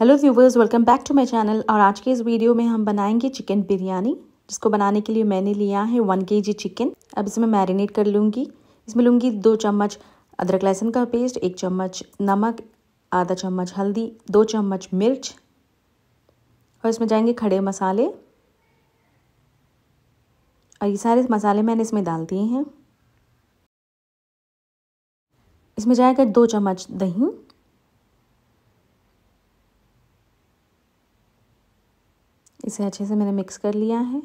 hello viewers welcome back to my channel और आज के इस वीडियो में हम बनाएंगे चिकन बिरयानी जिसको बनाने के लिए मैंने लिया है वन के जी चिकन अब इसमें मैरिनेट कर लूँगी इसमें लूँगी दो चम्मच अदरक लहसुन का पेस्ट एक चम्मच नमक आधा चम्मच हल्दी दो चम्मच मिर्च और इसमें जाएंगे खड़े मसाले और ये सारे मसाले मैंने इसमें डाल दिए हैं इसमें जाएगा दो चम्मच दही इसे अच्छे से मैंने मिक्स कर लिया है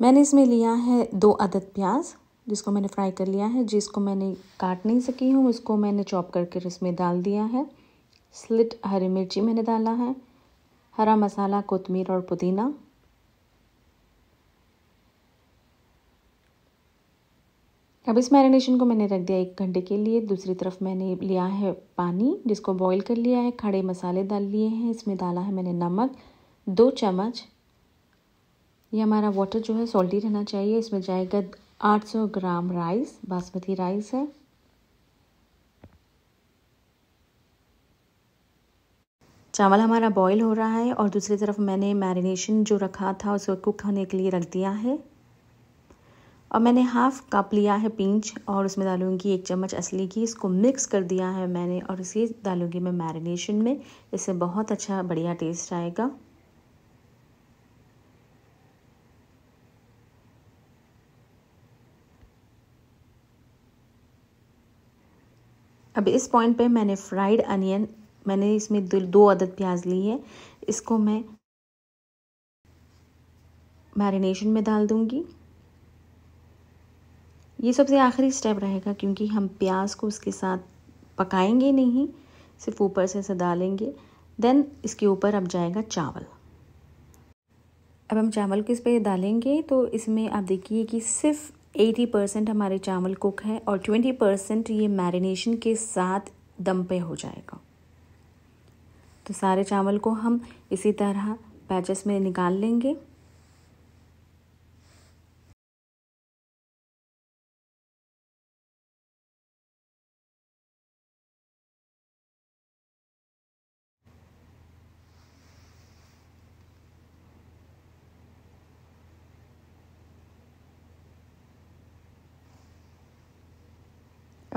मैंने इसमें लिया है दो अदद प्याज जिसको मैंने फ्राई कर लिया है जिसको मैंने काट नहीं सकी हूँ उसको मैंने चॉप करके इसमें डाल दिया है स्लिट हरी मिर्ची मैंने डाला है हरा मसाला कोतमीर और पुदीना अब इस मैरिनेशन को मैंने रख दिया एक घंटे के लिए दूसरी तरफ मैंने लिया है पानी जिसको बॉईल कर लिया है खड़े मसाले डाल लिए हैं इसमें डाला है मैंने नमक दो चम्मच ये हमारा वाटर जो है सॉल्टी रहना चाहिए इसमें जाएगा 800 ग्राम राइस बासमती राइस है चावल हमारा बॉईल हो रहा है और दूसरी तरफ मैंने मैरिनेशन जो रखा था उसको कुक होने के लिए रख दिया है और मैंने हाफ़ कप लिया है पींच और उसमें डालूंगी एक चम्मच असली घी इसको मिक्स कर दिया है मैंने और इसे डालूंगी मैं मैरिनेशन में इससे बहुत अच्छा बढ़िया टेस्ट आएगा अब इस पॉइंट पे मैंने फ्राइड अनियन मैंने इसमें दो अदद प्याज ली है इसको मैं मैरिनेशन में डाल दूंगी ये सबसे आखिरी स्टेप रहेगा क्योंकि हम प्याज को उसके साथ पकाएंगे नहीं सिर्फ ऊपर से ऐसे डालेंगे देन इसके ऊपर अब जाएगा चावल अब हम चावल को इस पर डालेंगे तो इसमें आप देखिए कि सिर्फ 80 परसेंट हमारे चावल कुक है और 20 परसेंट ये मैरिनेशन के साथ दम पे हो जाएगा तो सारे चावल को हम इसी तरह पैचेस में निकाल लेंगे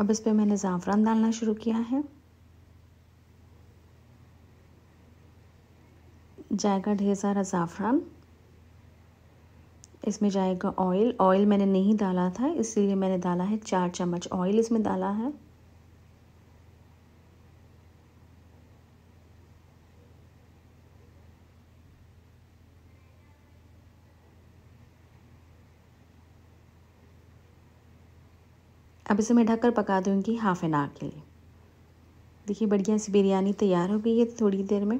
अब इस पर मैंने ज़ाफ़रान डालना शुरू किया है जाएगा ढेर सारा ज़ाफ़रान इसमें जाएगा ऑयल ऑयल मैंने नहीं डाला था इसलिए मैंने डाला है चार चम्मच ऑयल इसमें डाला है अब इसे मैं ढककर पका दूँगी हाफ़ एन आवर के लिए देखिए बढ़िया सी बिरयानी तैयार हो गई है थोड़ी देर में